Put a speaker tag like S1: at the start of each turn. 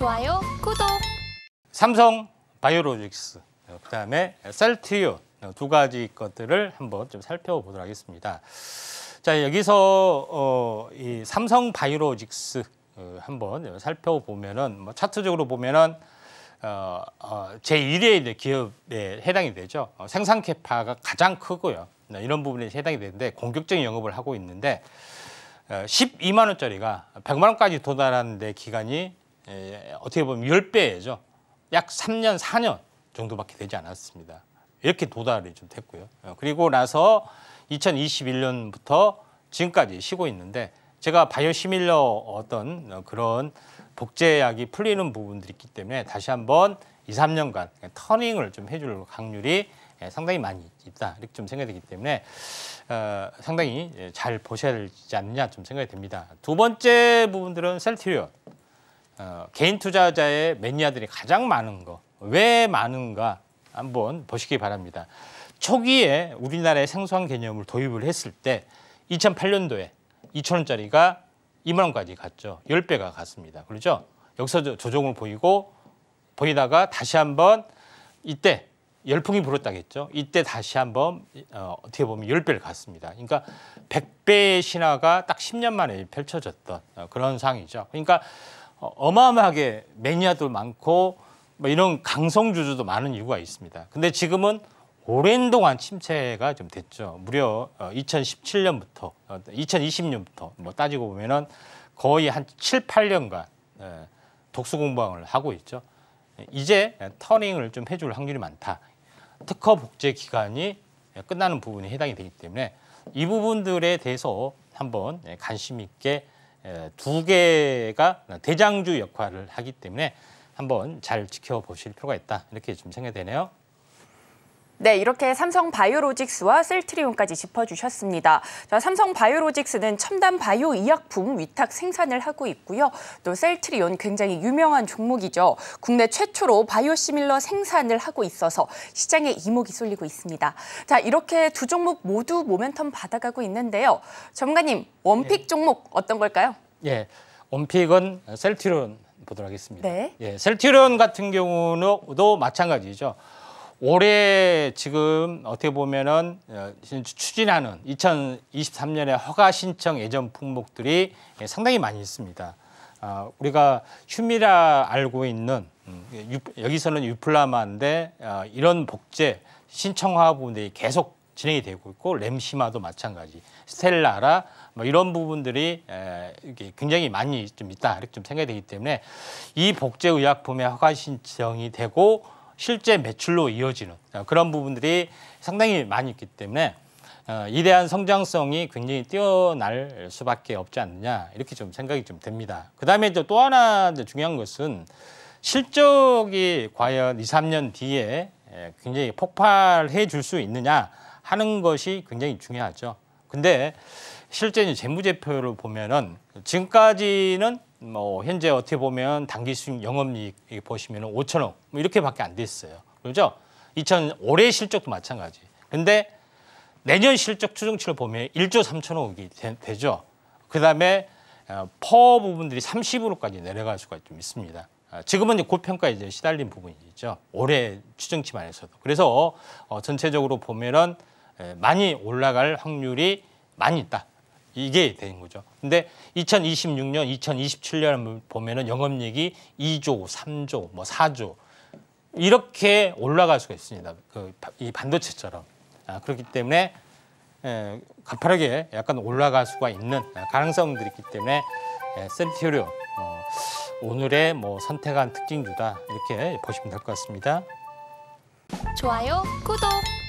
S1: 좋아요, 구독. 삼성 바이오로직스, 그다음에 셀티온 두 가지 것들을 한번 좀 살펴보도록 하겠습니다. 자 여기서 어, 이 삼성 바이오로직스 어, 한번 살펴보면은 뭐 차트적으로 보면은 어, 어, 제1의 기업에 해당이 되죠. 어, 생산 캐파가 가장 크고요. 네, 이런 부분에 해당이 되는데 공격적인 영업을 하고 있는데 12만 어, 원짜리가 100만 원까지 도달하는데 기간이 예, 예, 어떻게 보면 열배죠약 3년, 4년 정도밖에 되지 않았습니다. 이렇게 도달이 좀 됐고요. 어, 그리고 나서 2021년부터 지금까지 쉬고 있는데 제가 바이오 시밀러 어떤 어, 그런 복제약이 풀리는 부분들이 있기 때문에 다시 한번 2, 3년간 터닝을 좀 해줄 확률이 예, 상당히 많이 있다 이렇게 좀 생각이 되기 때문에 어, 상당히 잘 보셔야 되지 않느냐 좀 생각이 됩니다. 두 번째 부분들은 셀트리온 어, 개인 투자자의 매니아들이 가장 많은 거 왜 많은가 한번 보시기 바랍니다. 초기에 우리나라의 생소한 개념을 도입을 했을 때 2008년도에 2천원짜리가 2만 원까지 갔죠. 10배가 갔습니다. 그렇죠? 여기서 조정을 보이고 보이다가 다시 한번 이때 열풍이 불었다겠죠. 이때 다시 한번 어, 어 떻게 보면 열배를 갔습니다. 그러니까 백배의 신화가 딱 십 년 만에 펼쳐졌던 어, 그런 상이죠. 황 그러니까 어, 어마어마하게 매니아도 많고 뭐 이런 강성주주도 많은 이유가 있습니다. 근데 지금은 오랜 동안 침체가 좀 됐죠. 무려 2017년부터 어, 2020년부터 어, 뭐 따지고 보면은 거의 한 7, 8년간 예, 독수 공방을 하고 있죠. 예, 이제 터닝을 좀 해줄 확률이 많다. 특허 복제 기간이 끝나는 부분에 해당이 되기 때문에 이 부분들에 대해서 한번 예, 관심 있게 예, 두 개가 대장주 역할을 하기 때문에 한번 잘 지켜보실 필요가 있다 이렇게 좀 생각되네요. 네, 이렇게 삼성 바이오로직스와 셀트리온까지 짚어주셨습니다. 자, 삼성 바이오로직스는 첨단 바이오 의약품 위탁 생산을 하고 있고요. 또 셀트리온 굉장히 유명한 종목이죠. 국내 최초로 바이오시밀러 생산을 하고 있어서 시장에 이목이 쏠리고 있습니다. 자, 이렇게 두 종목 모두 모멘텀 받아가고 있는데요. 전문가님, 원픽 네. 종목 어떤 걸까요? 예, 원픽은 셀트리온 보도록 하겠습니다. 네. 예, 셀트리온 같은 경우도 마찬가지죠. 올해 지금 어떻게 보면은 어, 추진하는 2023년에 허가 신청 예전 품목들이 예, 상당히 많이 있습니다. 아, 우리가 휴미라 알고 있는 음, 여기서는 유플라마인데 어, 이런 복제 신청 화분들이 부 계속 진행이 되고 있고 램시마도 마찬가지 스텔라라 뭐 이런 부분들이 굉장히 많이 좀 있다 이렇게 좀 생각이 되기 때문에 이 복제 의약품의 허가 신청이 되고 실제 매출로 이어지는 그런 부분들이 상당히 많이 있기 때문에 어, 이대한 성장성이 굉장히 뛰어날 수밖에 없지 않느냐 이렇게 좀 생각이 좀 됩니다. 그다음에 또 하나 중요한 것은 실적이 과연 2, 3년 뒤에 예, 굉장히 폭발해 줄 수 있느냐 하는 것이 굉장히 중요하죠. 근데 실제 이제 재무제표를 보면은 지금까지는 뭐 현재 어떻게 보면 단기 수익 영업이익 보시면 은 5천억 뭐 이렇게밖에 안 됐어요. 그렇죠? 2000 올해 실적도 마찬가지. 근데 내년 실적 추정치를 보면 1조 3천억이 되, 죠 그다음에 어, 퍼 부분들이 30으로까지 내려갈 수가 좀 있습니다. 아, 지금은 이제 고평가에 이제 시달린 부분이 죠 올해 추정치만 해서도. 그래서 어, 전체적으로 보면은 예, 많이 올라갈 확률이 많이 있다. 이게 된 거죠. 근데 2026년, 2027년 보면은 영업이익이 2조, 3조, 뭐 4조 이렇게 올라갈 수가 있습니다. 그 이 반도체처럼. 아, 그렇기 때문에 에, 예, 가파르게 약간 올라갈 수가 있는 가능성들이 있기 때문에 센티오리온 예, 어, 오늘의 뭐 선택한 특징주다 이렇게 보시면 될 것 같습니다. 좋아요, 구독.